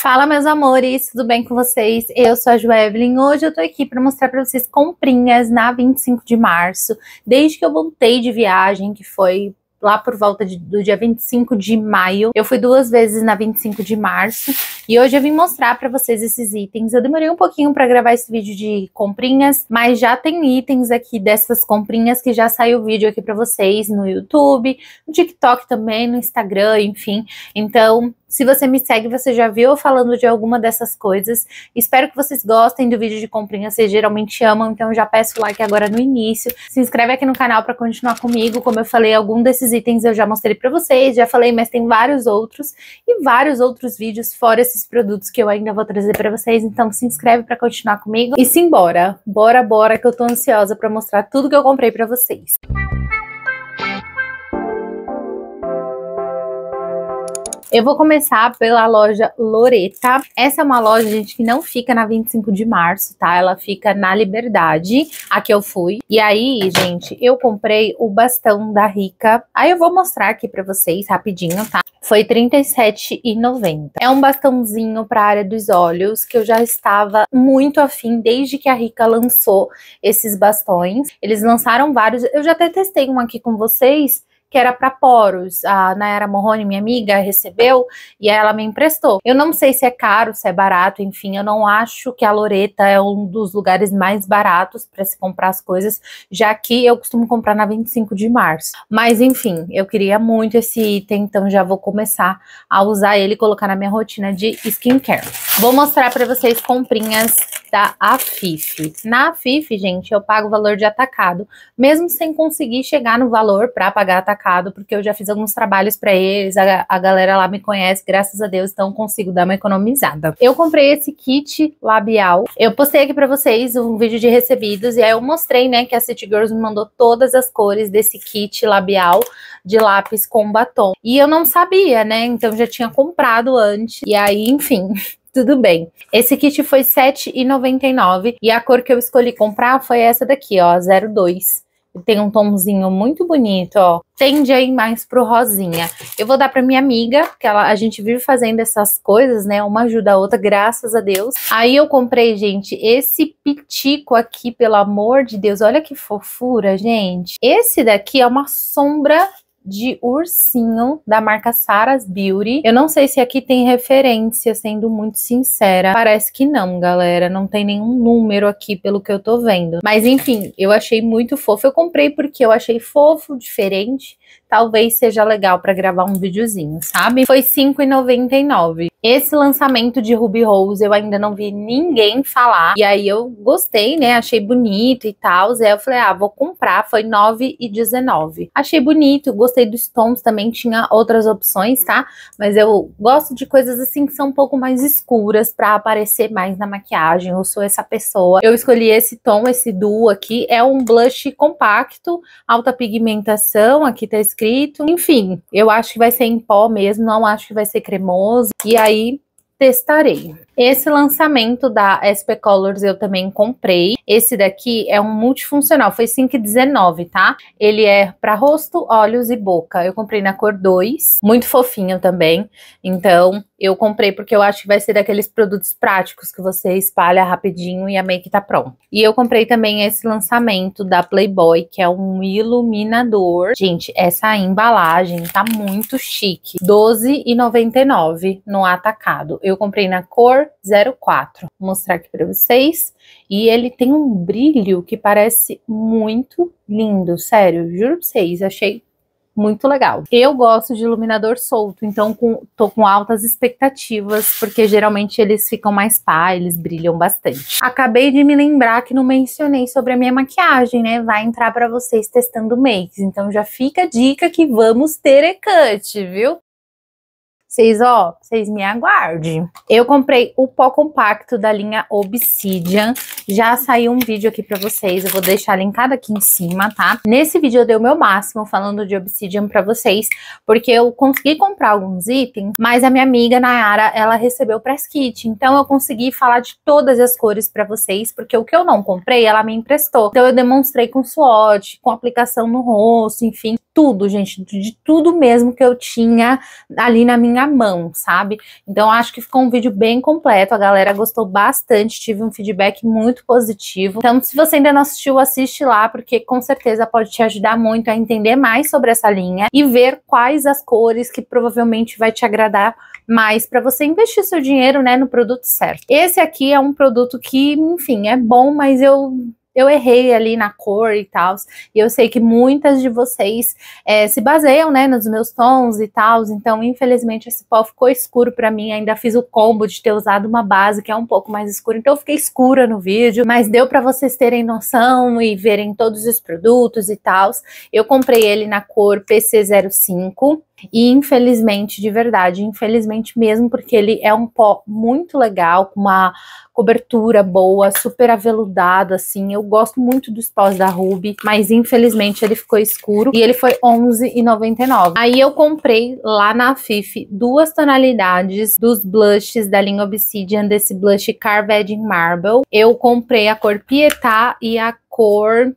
Fala, meus amores, tudo bem com vocês? Eu sou a Joevelyn. Hoje eu tô aqui para mostrar para vocês comprinhas na 25 de março, desde que eu voltei de viagem, que foi lá por volta de, do dia 25 de maio. Eu fui duas vezes na 25 de março e hoje eu vim mostrar para vocês esses itens. Eu demorei um pouquinho para gravar esse vídeo de comprinhas, mas já tem itens aqui dessas comprinhas que já saiu vídeo aqui para vocês no YouTube, no TikTok também, no Instagram, enfim. Então, se você me segue, você já viu falando de alguma dessas coisas. Espero que vocês gostem do vídeo de comprinhas. vocês geralmente amam, então já peço o like agora no início. Se inscreve aqui no canal para continuar comigo. Como eu falei, algum desses itens eu já mostrei para vocês, já falei, mas tem vários outros e vários outros vídeos fora esses esses produtos que eu ainda vou trazer para vocês, então se inscreve para continuar comigo e simbora. Bora, bora que eu tô ansiosa para mostrar tudo que eu comprei para vocês. Música Eu vou começar pela loja Loreta. Essa é uma loja, gente, que não fica na 25 de março, tá? Ela fica na Liberdade, a que eu fui. E aí, gente, eu comprei o bastão da Rica. Aí eu vou mostrar aqui pra vocês rapidinho, tá? Foi R$37,90. É um bastãozinho pra área dos olhos, que eu já estava muito afim desde que a Rica lançou esses bastões. Eles lançaram vários. Eu já até testei um aqui com vocês, que era para poros. A Nayara Morrone, minha amiga, recebeu e ela me emprestou. Eu não sei se é caro, se é barato, enfim, eu não acho que a Loreta é um dos lugares mais baratos para se comprar as coisas, já que eu costumo comprar na 25 de março. Mas enfim, eu queria muito esse item, então já vou começar a usar ele e colocar na minha rotina de skincare. Vou mostrar para vocês comprinhas da AFIF. Na AFIF, gente, eu pago o valor de atacado, mesmo sem conseguir chegar no valor para pagar atacado, porque eu já fiz alguns trabalhos para eles, a, a, galera lá me conhece, graças a Deus, então consigo dar uma economizada. Eu comprei esse kit labial, eu postei aqui para vocês um vídeo de recebidos, e aí eu mostrei, né, que a City Girls me mandou todas as cores desse kit labial de lápis com batom. E eu não sabia, né, então já tinha comprado antes, e aí, enfim, tudo bem. Esse kit foi R$ 7,99 e a cor que eu escolhi comprar foi essa daqui, ó, 02. Tem um tomzinho muito bonito, ó. Tende aí mais pro rosinha. Eu vou dar pra minha amiga, porque ela, a gente vive fazendo essas coisas, né? Uma ajuda a outra, graças a Deus. Aí eu comprei, gente, esse pitico aqui, pelo amor de Deus. Olha que fofura, gente. Esse daqui é uma sombra de ursinho da marca Sarah's Beauty. Eu não sei se aqui tem referência, sendo muito sincera. Parece que não, galera. Não tem nenhum número aqui, pelo que eu tô vendo. Mas enfim, eu achei muito fofo. Eu comprei porque eu achei fofo, diferente talvez seja legal para gravar um videozinho, sabe? Foi R$ 5,99. Esse lançamento de Ruby Rose eu ainda não vi ninguém falar. E aí eu gostei, né? Achei bonito e tal. Aí eu falei, ah, vou comprar. Foi R$ 9,19. Achei bonito, gostei dos tons também. Tinha outras opções, tá? Mas eu gosto de coisas assim que são um pouco mais escuras para aparecer mais na maquiagem. Eu sou essa pessoa. Eu escolhi esse tom, esse duo aqui. É um blush compacto, alta pigmentação. Aqui tá escrito escrito. Enfim, eu acho que vai ser em pó mesmo, não acho que vai ser cremoso. E aí testarei. Esse lançamento da SP Colors eu também comprei. Esse daqui é um multifuncional, foi 5,19, tá? Ele é para rosto, olhos e boca. Eu comprei na cor 2, muito fofinho também. Então, eu comprei porque eu acho que vai ser daqueles produtos práticos que você espalha rapidinho e a é make tá pronta. E eu comprei também esse lançamento da Playboy, que é um iluminador. Gente, essa embalagem tá muito chique. R$12,99 no atacado. Eu comprei na cor 04. Vou mostrar aqui para vocês. E ele tem um brilho que parece muito lindo, sério, juro pra vocês, achei muito legal. Eu gosto de iluminador solto, então com, tô com altas expectativas, porque geralmente eles ficam mais pá, eles brilham bastante. Acabei de me lembrar que não mencionei sobre a minha maquiagem, né? Vai entrar para vocês testando makes, então já fica a dica que vamos ter e-cut, viu? Vocês, ó, vocês me aguardem. Eu comprei o pó compacto da linha Obsidian. Já saiu um vídeo aqui pra vocês, eu vou deixar linkado aqui em cima, tá? Nesse vídeo eu dei o meu máximo falando de Obsidian pra vocês, porque eu consegui comprar alguns itens, mas a minha amiga Nayara, ela recebeu press kit. Então eu consegui falar de todas as cores pra vocês, porque o que eu não comprei, ela me emprestou. Então eu demonstrei com swatch, com aplicação no rosto, enfim tudo, gente, de tudo mesmo que eu tinha ali na minha mão, sabe? Então acho que ficou um vídeo bem completo, a galera gostou bastante, tive um feedback muito positivo. Então se você ainda não assistiu, assiste lá, porque com certeza pode te ajudar muito a entender mais sobre essa linha e ver quais as cores que provavelmente vai te agradar mais para você investir seu dinheiro, né, no produto certo. Esse aqui é um produto que, enfim, é bom, mas eu eu errei ali na cor e tal. E eu sei que muitas de vocês é, se baseiam, né, nos meus tons e tal. Então, infelizmente, esse pó ficou escuro para mim. Ainda fiz o combo de ter usado uma base que é um pouco mais escura. Então, eu fiquei escura no vídeo. Mas deu para vocês terem noção e verem todos os produtos e tal. Eu comprei ele na cor PC05. E infelizmente, de verdade, infelizmente mesmo, porque ele é um pó muito legal, com uma cobertura boa, super aveludado, assim. Eu gosto muito dos pós da Ruby, mas infelizmente ele ficou escuro e ele foi R$11,99. Aí eu comprei lá na Fifi duas tonalidades dos blushes da linha Obsidian, desse blush Carved in Marble. Eu comprei a cor Pietá e a cor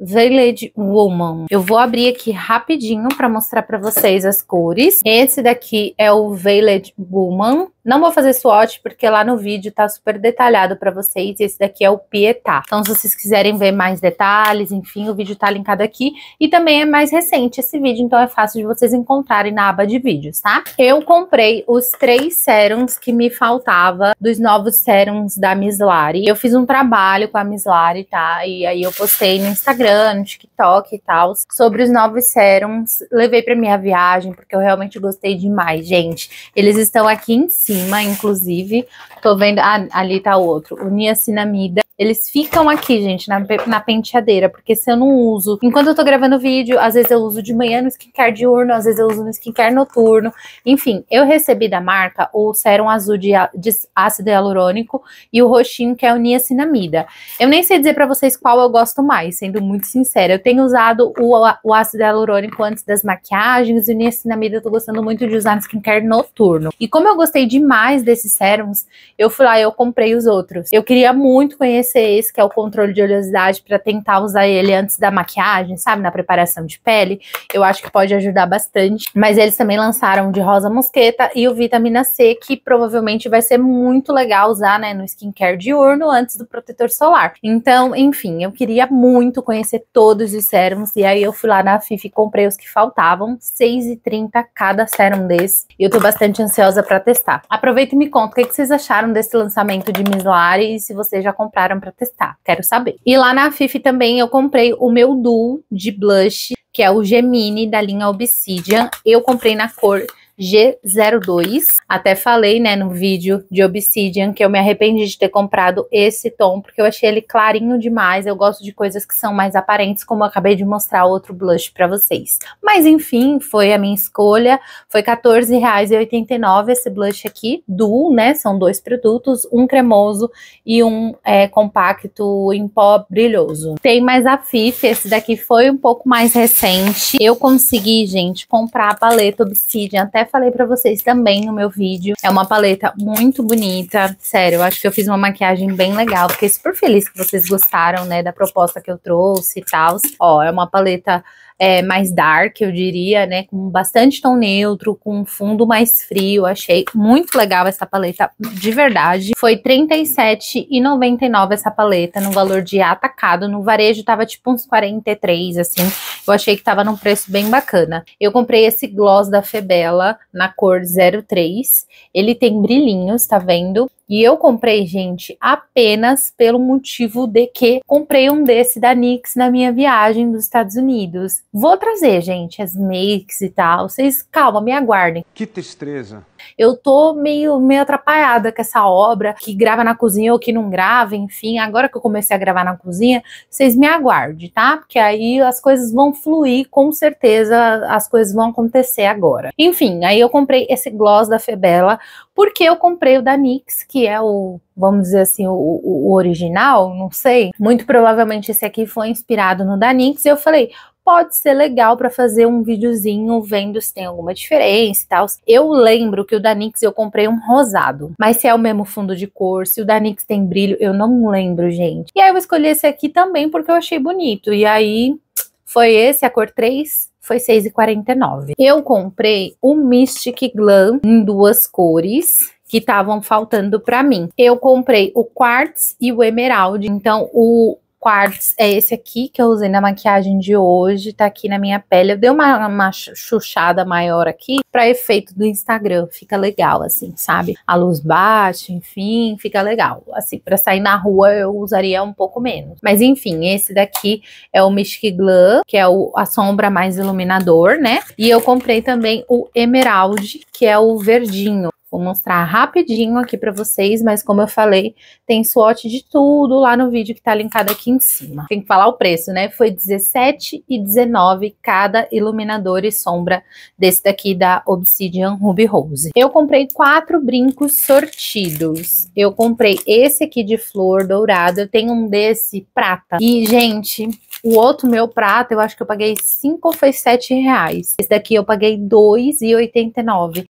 Veiled Woman. Eu vou abrir aqui rapidinho para mostrar para vocês as cores. Esse daqui é o Veiled Woman. Não vou fazer swatch porque lá no vídeo tá super detalhado para vocês. Esse daqui é o Pietá. Então se vocês quiserem ver mais detalhes, enfim, o vídeo tá linkado aqui. E também é mais recente esse vídeo, então é fácil de vocês encontrarem na aba de vídeos, tá? Eu comprei os três serums que me faltava dos novos serums da Miss Lari. Eu fiz um trabalho com a Miss Lari, tá? E aí eu postei no Instagram Instagram, no TikTok e tal, sobre os novos serums. Levei para minha viagem, porque eu realmente gostei demais, gente. Eles estão aqui em cima, inclusive. Tô vendo. Ah, ali tá outro. O niacinamida. Eles ficam aqui, gente, na, na penteadeira, porque se eu não uso. Enquanto eu tô gravando vídeo, às vezes eu uso de manhã no skincare diurno, às vezes eu uso no skincare noturno. Enfim, eu recebi da marca o sérum azul de, de ácido hialurônico e o roxinho, que é o niacinamida. Eu nem sei dizer para vocês qual eu gosto mais, sendo muito muito sincera. Eu tenho usado o, o ácido hialurônico antes das maquiagens e nesse na medida eu tô gostando muito de usar no skincare noturno. E como eu gostei demais desses sérums, eu fui lá e eu comprei os outros. Eu queria muito conhecer esse que é o controle de oleosidade para tentar usar ele antes da maquiagem, sabe, na preparação de pele. Eu acho que pode ajudar bastante. Mas eles também lançaram de rosa mosqueta e o vitamina C, que provavelmente vai ser muito legal usar, né, no skincare diurno antes do protetor solar. Então, enfim, eu queria muito conhecer conhecer todos os sérums. E aí eu fui lá na Fifi e comprei os que faltavam. 6,30 cada sérum desse. E eu tô bastante ansiosa para testar. Aproveita e me conta o que, é que vocês acharam desse lançamento de Mislari e se vocês já compraram para testar. Quero saber. E lá na Fifi também eu comprei o meu duo de blush, que é o Gemini da linha Obsidian. Eu comprei na cor G02. Até falei, né, no vídeo de Obsidian que eu me arrependi de ter comprado esse tom, porque eu achei ele clarinho demais. Eu gosto de coisas que são mais aparentes, como eu acabei de mostrar outro blush para vocês. Mas enfim, foi a minha escolha. Foi R$14,89 esse blush aqui, duo, né? São dois produtos, um cremoso e um é, compacto em pó brilhoso. Tem mais a fifi. esse daqui foi um pouco mais recente. Eu consegui, gente, comprar a paleta Obsidian até falei pra vocês também no meu vídeo. É uma paleta muito bonita. Sério, eu acho que eu fiz uma maquiagem bem legal. Fiquei super feliz que vocês gostaram, né, da proposta que eu trouxe e tal. Ó, é uma paleta é, mais dark, eu diria, né? Com bastante tom neutro, com um fundo mais frio. Achei muito legal essa paleta, de verdade. Foi R$37,99 essa paleta, no valor de atacado. No varejo tava tipo uns 43, assim. Eu achei que tava num preço bem bacana. Eu comprei esse gloss da Febela na cor 03. Ele tem brilhinhos, tá vendo? E eu comprei, gente, apenas pelo motivo de que comprei um desse da NYX na minha viagem dos Estados Unidos. Vou trazer, gente, as makes e tal. Vocês, calma, me aguardem. Que tristeza. Eu tô meio, meio atrapalhada com essa obra, que grava na cozinha ou que não grava, enfim. Agora que eu comecei a gravar na cozinha, vocês me aguardem, tá? Porque aí as coisas vão fluir, com certeza as coisas vão acontecer agora. Enfim, aí eu comprei esse gloss da Febela porque eu comprei o da NYX, que é o, vamos dizer assim, o, o original, não sei. Muito provavelmente esse aqui foi inspirado no da NYX, e eu falei, pode ser legal para fazer um videozinho vendo se tem alguma diferença e tal. Eu lembro que o da NYX eu comprei um rosado, mas se é o mesmo fundo de cor, se o da NYX tem brilho, eu não lembro, gente. E aí eu escolhi esse aqui também porque eu achei bonito, e aí foi esse, a cor 3, foi R$6,49. Eu comprei o Mystic Glam em duas cores que estavam faltando para mim. Eu comprei o quartz e o emerald. Então, o Quartz é esse aqui que eu usei na maquiagem de hoje, tá aqui na minha pele. Eu dei uma, uma chuchada maior aqui para efeito do Instagram, fica legal assim, sabe? A luz baixa, enfim, fica legal. Assim, para sair na rua eu usaria um pouco menos. Mas enfim, esse daqui é o Mystic Glam, que é o, a sombra mais iluminador, né? E eu comprei também o Emerald, que é o verdinho. Vou mostrar rapidinho aqui para vocês, mas como eu falei, tem swatch de tudo lá no vídeo que tá linkado aqui em cima. Tem que falar o preço, né? Foi 17 e 19 cada iluminador e sombra desse daqui da Obsidian Ruby Rose. Eu comprei quatro brincos sortidos. Eu comprei esse aqui de flor dourada, eu tenho um desse prata. E, gente, o outro meu prata, eu acho que eu paguei cinco ou foi R$7,00. reais. Esse daqui eu paguei R$2,89.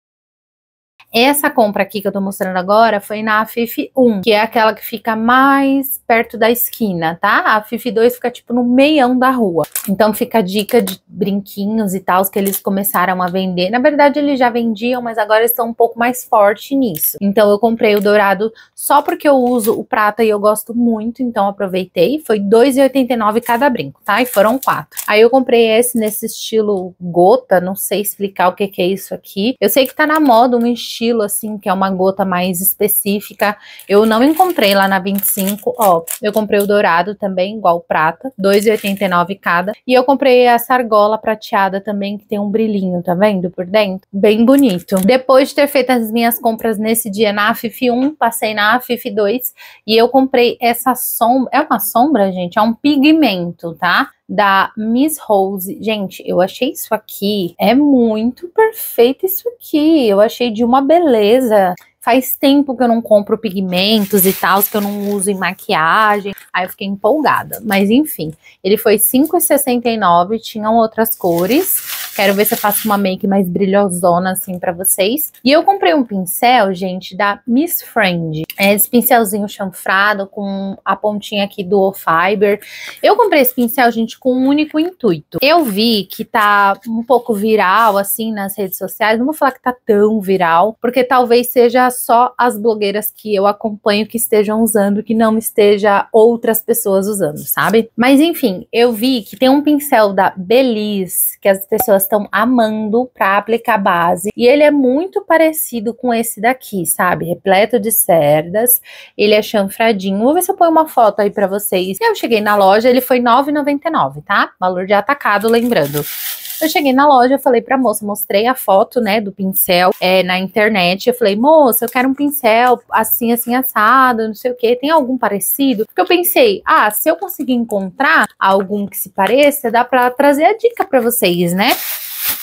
Essa compra aqui que eu tô mostrando agora foi na Fife 1, que é aquela que fica mais perto da esquina, tá? A Fife 2 fica tipo no meião da rua. Então fica a dica de brinquinhos e tal que eles começaram a vender. Na verdade eles já vendiam, mas agora estão um pouco mais forte nisso. Então eu comprei o dourado só porque eu uso o prata e eu gosto muito, então aproveitei. Foi 2,89 cada brinco, tá? E foram quatro. Aí eu comprei esse nesse estilo gota, não sei explicar o que que é isso aqui. Eu sei que tá na moda um estilo estilo, assim, que é uma gota mais específica. Eu não encontrei lá na 25, ó. Eu comprei o dourado também, igual prata, 2,89 cada. E eu comprei essa argola prateada também, que tem um brilhinho, tá vendo? Por dentro. Bem bonito. Depois de ter feito as minhas compras nesse dia na FIF 1, passei na FIF 2 e eu comprei essa sombra. É uma sombra, gente? É um pigmento, tá? da Miss Rose. Gente, eu achei isso aqui, é muito perfeito isso aqui. Eu achei de uma beleza. Faz tempo que eu não compro pigmentos e tal, que eu não uso em maquiagem. Aí eu fiquei empolgada. Mas enfim, ele foi R$5,69, tinham outras cores. Quero ver se eu faço uma make mais brilhosona, assim, pra vocês. E eu comprei um pincel, gente, da Miss Friend. É esse pincelzinho chanfrado com a pontinha aqui do Fiber. Eu comprei esse pincel, gente, com um único intuito. Eu vi que tá um pouco viral, assim, nas redes sociais. Não vou falar que tá tão viral, porque talvez seja só as blogueiras que eu acompanho que estejam usando, que não esteja outras pessoas usando, sabe? Mas enfim, eu vi que tem um pincel da Belize, que as pessoas estão amando para aplicar base. E ele é muito parecido com esse daqui, sabe? Repleto de cerdas. Ele é chanfradinho. Vou ver se eu ponho uma foto aí para vocês. Eu cheguei na loja, ele foi R$ 9,99, tá? Valor de atacado, lembrando. Eu cheguei na loja, eu falei pra moça, mostrei a foto, né, do pincel é, na internet. Eu falei, moça, eu quero um pincel assim, assim, assado, não sei o que, tem algum parecido? Porque eu pensei, ah, se eu conseguir encontrar algum que se pareça, dá pra trazer a dica pra vocês, né?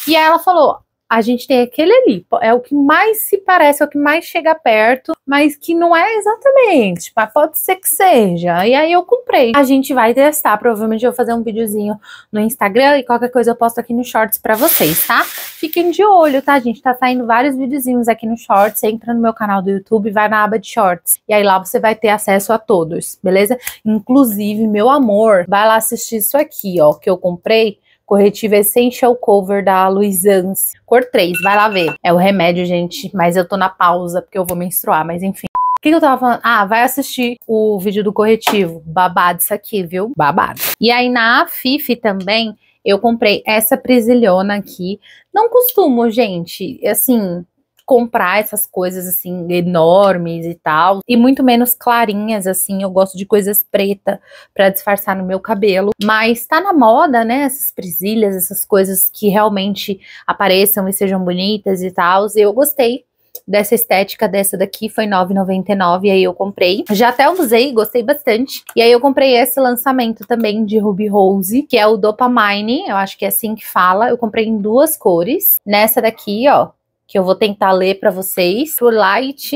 E aí ela falou: a gente tem aquele ali. É o que mais se parece, é o que mais chega perto, mas que não é exatamente. Mas pode ser que seja. E aí eu comprei. A gente vai testar. Provavelmente eu vou fazer um videozinho no Instagram e qualquer coisa eu posto aqui no Shorts pra vocês, tá? Fiquem de olho, tá, gente? Tá saindo vários videozinhos aqui no Shorts. Você entra no meu canal do YouTube, vai na aba de Shorts. E aí lá você vai ter acesso a todos, beleza? Inclusive, meu amor, vai lá assistir isso aqui, ó, que eu comprei Corretivo Essential Cover da Luisance. Cor 3, vai lá ver. É o remédio, gente, mas eu tô na pausa porque eu vou menstruar, mas enfim. O que, que eu tava falando? Ah, vai assistir o vídeo do corretivo. Babado isso aqui, viu? Babado. E aí na Afife também eu comprei essa presilhona aqui. Não costumo, gente, assim, comprar essas coisas assim enormes e tal, e muito menos clarinhas assim. Eu gosto de coisas preta para disfarçar no meu cabelo, mas tá na moda, né? Essas presilhas, essas coisas que realmente apareçam e sejam bonitas e tal. Eu gostei dessa estética dessa daqui foi 9,99 aí eu comprei. Já até usei, gostei bastante. E aí eu comprei esse lançamento também de Ruby Rose, que é o Dopamine, eu acho que é assim que fala. Eu comprei em duas cores. Nessa daqui, ó, que eu vou tentar ler para vocês. O Light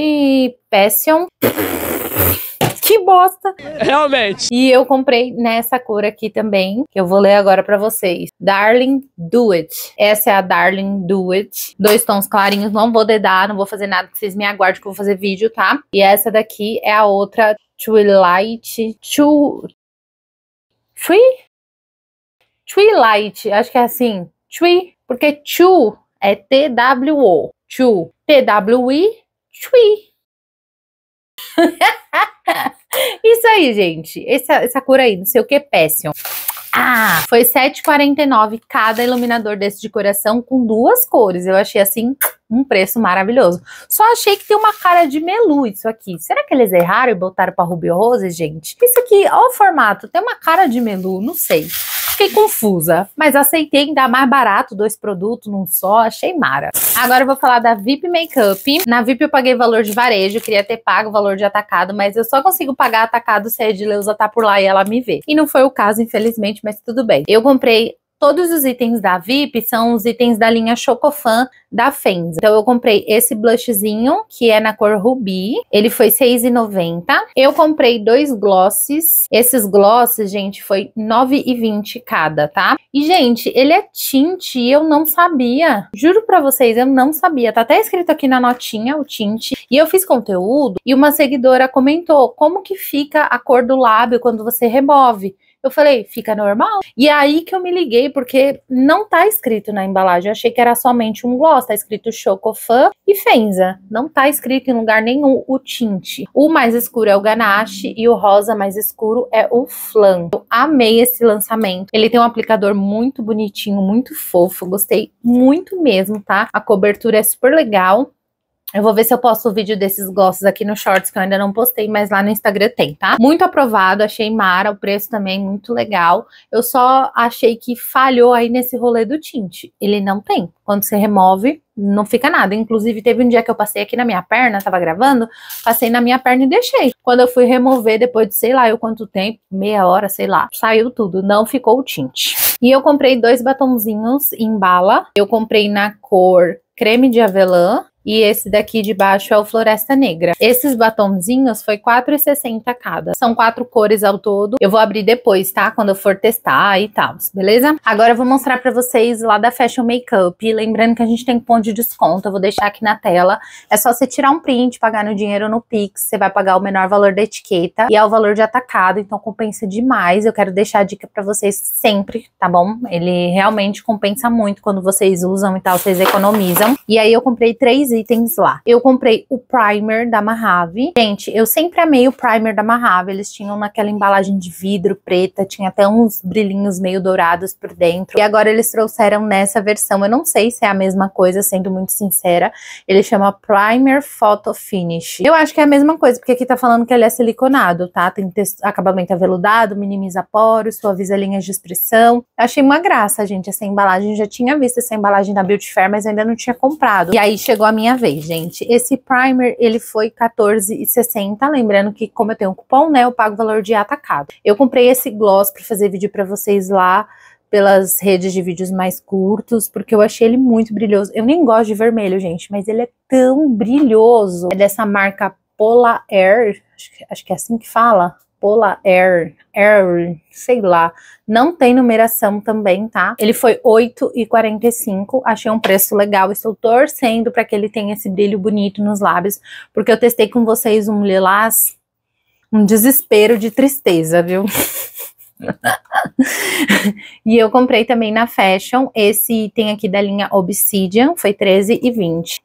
Passion. que bosta! Realmente. E eu comprei nessa cor aqui também, que eu vou ler agora para vocês. Darling Do It. Essa é a Darling Do It. Dois tons clarinhos, não vou dedar, não vou fazer nada, que vocês me aguardem que eu vou fazer vídeo, tá? E essa daqui é a outra Twilight... Tw... Twi? Twilight, acho que é assim. Twi, porque Twi é TWO. Chu. TWI, chui. Isso aí, gente. Essa, essa cor aí, não sei o que, péssimo. Ah, foi 7,49 cada iluminador desse de coração com duas cores. Eu achei assim um preço maravilhoso. Só achei que tem uma cara de melu isso aqui. Será que eles erraram e botaram para Ruby Rose, gente? Isso aqui, ó o formato, tem uma cara de melu, não sei fiquei confusa, mas aceitei ainda mais barato, dois produtos num só, achei mara. Agora eu vou falar da VIP Makeup. Na VIP eu paguei valor de varejo, queria ter pago o valor de atacado, mas eu só consigo pagar atacado se a Edileuza tá por lá e ela me vê. E não foi o caso, infelizmente, mas tudo bem. Eu comprei Todos os itens da VIP são os itens da linha Chocofan da Fenza. Então eu comprei esse blushzinho, que é na cor rubi, ele foi R$6,90. 6,90. Eu comprei dois glosses. Esses glosses, gente, foi R$9,20 9,20 cada, tá? E gente, ele é tinte e eu não sabia. Juro para vocês, eu não sabia. Tá até escrito aqui na notinha o tinte. E eu fiz conteúdo e uma seguidora comentou como que fica a cor do lábio quando você remove. Eu falei, fica normal. E é aí que eu me liguei, porque não tá escrito na embalagem. Eu achei que era somente um gloss, tá escrito Chocofan e Fenza. Não tá escrito em lugar nenhum o tinte. O mais escuro é o Ganache e o rosa mais escuro é o Flan. Eu amei esse lançamento. Ele tem um aplicador muito bonitinho, muito fofo. Gostei muito mesmo, tá? A cobertura é super legal. Eu vou ver se eu posto o vídeo desses glosses aqui no Shorts, que eu ainda não postei, mas lá no Instagram tem, tá? Muito aprovado, achei mara, o preço também é muito legal. Eu só achei que falhou aí nesse rolê do tinte. Ele não tem. Quando você remove, não fica nada. Inclusive, teve um dia que eu passei aqui na minha perna, tava gravando, passei na minha perna e deixei. Quando eu fui remover, depois de sei lá eu quanto tempo, meia hora, sei lá, saiu tudo, não ficou o tinte. E eu comprei dois batonzinhos em bala. Eu comprei na cor creme de avelã e esse daqui de baixo é o Floresta Negra. Esses batonzinhos foi R$4,60 cada. São quatro cores ao todo. Eu vou abrir depois, tá? Quando eu for testar e tal, beleza? Agora eu vou mostrar pra vocês lá da Fashion Makeup. Lembrando que a gente tem cupom de desconto, eu vou deixar aqui na tela. É só você tirar um print, pagar no dinheiro no Pix. Você vai pagar o menor valor da etiqueta e é o valor de atacado, então compensa demais. Eu quero deixar a dica pra vocês sempre, tá bom? Ele realmente compensa muito quando vocês usam e tal, vocês economizam. E aí eu comprei três três itens lá. Eu comprei o primer da Marave. Gente, eu sempre amei o primer da Marave. Eles tinham naquela embalagem de vidro preta, tinha até uns brilhinhos meio dourados por dentro. E agora eles trouxeram nessa versão. Eu não sei se é a mesma coisa, sendo muito sincera. Ele chama Primer Photo Finish. Eu acho que é a mesma coisa, porque aqui tá falando que ele é siliconado, tá? Tem acabamento aveludado, minimiza poros, suaviza linhas de expressão. Eu achei uma graça, gente, essa embalagem. Eu já tinha visto essa embalagem da Beauty Fair, mas ainda não tinha comprado. E aí chegou a minha minha vez, gente. Esse primer, ele foi R$14,60. Lembrando que, como eu tenho um cupom, né, eu pago o valor de atacado. Eu comprei esse gloss para fazer vídeo para vocês lá pelas redes de vídeos mais curtos, porque eu achei ele muito brilhoso. Eu nem gosto de vermelho, gente, mas ele é tão brilhoso. É dessa marca polar Air, acho que, acho que é assim que fala. Pola Air, Air, sei lá. Não tem numeração também, tá? Ele foi 8,45. Achei um preço legal. Estou torcendo para que ele tenha esse brilho bonito nos lábios. Porque eu testei com vocês um lilás, um desespero de tristeza, viu? e eu comprei também na Fashion, esse tem aqui da linha Obsidian, foi 13 e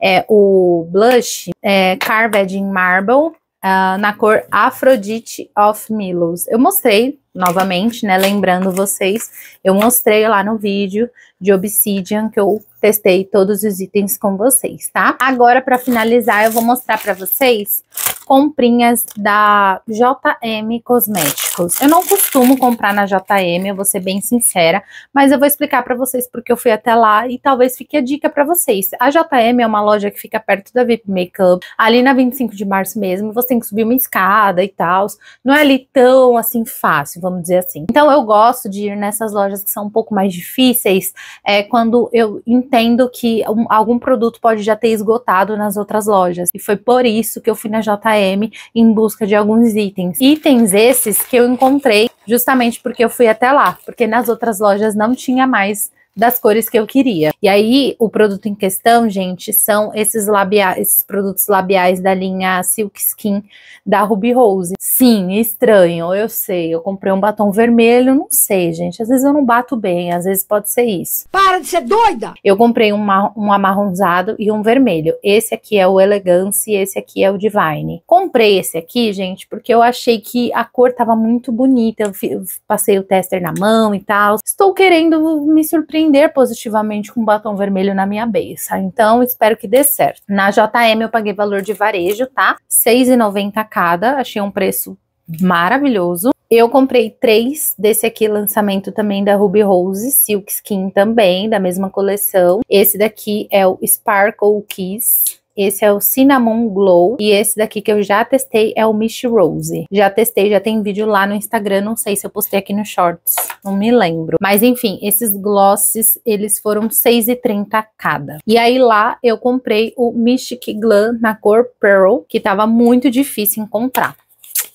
É o blush é Carved in Marble, uh, na cor Aphrodite of Milos. Eu mostrei novamente, né, lembrando vocês, eu mostrei lá no vídeo de Obsidian que eu testei todos os itens com vocês, tá? Agora, para finalizar, eu vou mostrar para vocês comprinhas da JM Cosméticos. Eu não costumo comprar na JM, eu vou ser bem sincera, mas eu vou explicar para vocês porque eu fui até lá e talvez fique a dica para vocês. A JM é uma loja que fica perto da VIP Makeup, ali na 25 de março mesmo, você tem que subir uma escada e tal, não é ali tão assim fácil, vamos dizer assim. Então eu gosto de ir nessas lojas que são um pouco mais difíceis, é, quando eu entendo entendo que um, algum produto pode já ter esgotado nas outras lojas. E foi por isso que eu fui na JM em busca de alguns itens. Itens esses que eu encontrei justamente porque eu fui até lá, porque nas outras lojas não tinha mais das cores que eu queria. E aí, o produto em questão, gente, são esses labiais, esses produtos labiais da linha Silk Skin da Ruby Rose. Sim, estranho, eu sei. Eu comprei um batom vermelho, não sei, gente. Às vezes eu não bato bem, às vezes pode ser isso. Para de ser doida! Eu comprei um, um amarronzado e um vermelho. Esse aqui é o Elegance e esse aqui é o Divine. Comprei esse aqui, gente, porque eu achei que a cor tava muito bonita. Eu passei o tester na mão e tal. Estou querendo me surpreender surpreender positivamente com batom vermelho na minha beça. Então, espero que dê certo. Na JM eu paguei valor de varejo, tá? R$6,90 cada. Achei um preço maravilhoso. Eu comprei três desse aqui, lançamento também da Ruby Rose, Silk Skin também, da mesma coleção. Esse daqui é o Sparkle Kiss. Esse é o Cinnamon Glow. E esse daqui que eu já testei é o Mish Rose. Já testei, já tem vídeo lá no Instagram. Não sei se eu postei aqui no Shorts. Não me lembro. Mas enfim, esses glosses, eles foram R$6,30 cada. E aí lá eu comprei o Mystic Glam na cor Pearl, que tava muito difícil encontrar.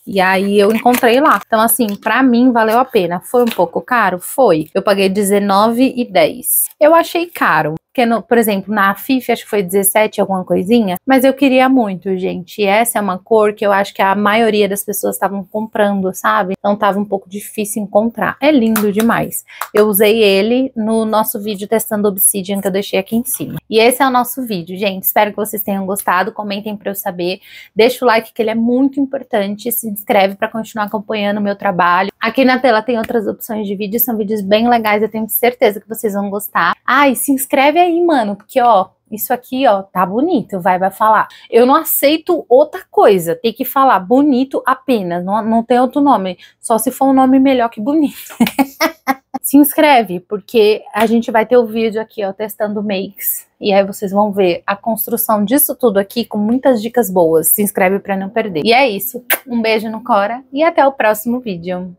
E aí eu encontrei lá. Então, assim, pra mim valeu a pena. Foi um pouco caro? Foi. Eu paguei R$19,10. Eu achei caro, porque, no, por exemplo, na Fifi acho que foi 17, alguma coisinha, mas eu queria muito, gente. E essa é uma cor que eu acho que a maioria das pessoas estavam comprando, sabe? Então tava um pouco difícil encontrar. É lindo demais. Eu usei ele no nosso vídeo testando Obsidian que eu deixei aqui em cima. E esse é o nosso vídeo, gente. Espero que vocês tenham gostado. Comentem pra eu saber. Deixa o like que ele é muito importante. Se inscreve para continuar acompanhando o meu trabalho. Aqui na tela tem outras opções de vídeo. São vídeos bem legais. Eu tenho certeza que vocês vão gostar. Ai, se inscreve aí, mano, porque ó, isso aqui, ó, tá bonito, vai, vai falar. Eu não aceito outra coisa, tem que falar bonito apenas, não, não tem outro nome, só se for um nome melhor que bonito. se inscreve, porque a gente vai ter o vídeo aqui, ó, testando makes. E aí vocês vão ver a construção disso tudo aqui com muitas dicas boas. Se inscreve para não perder. E é isso. Um beijo no Cora e até o próximo vídeo.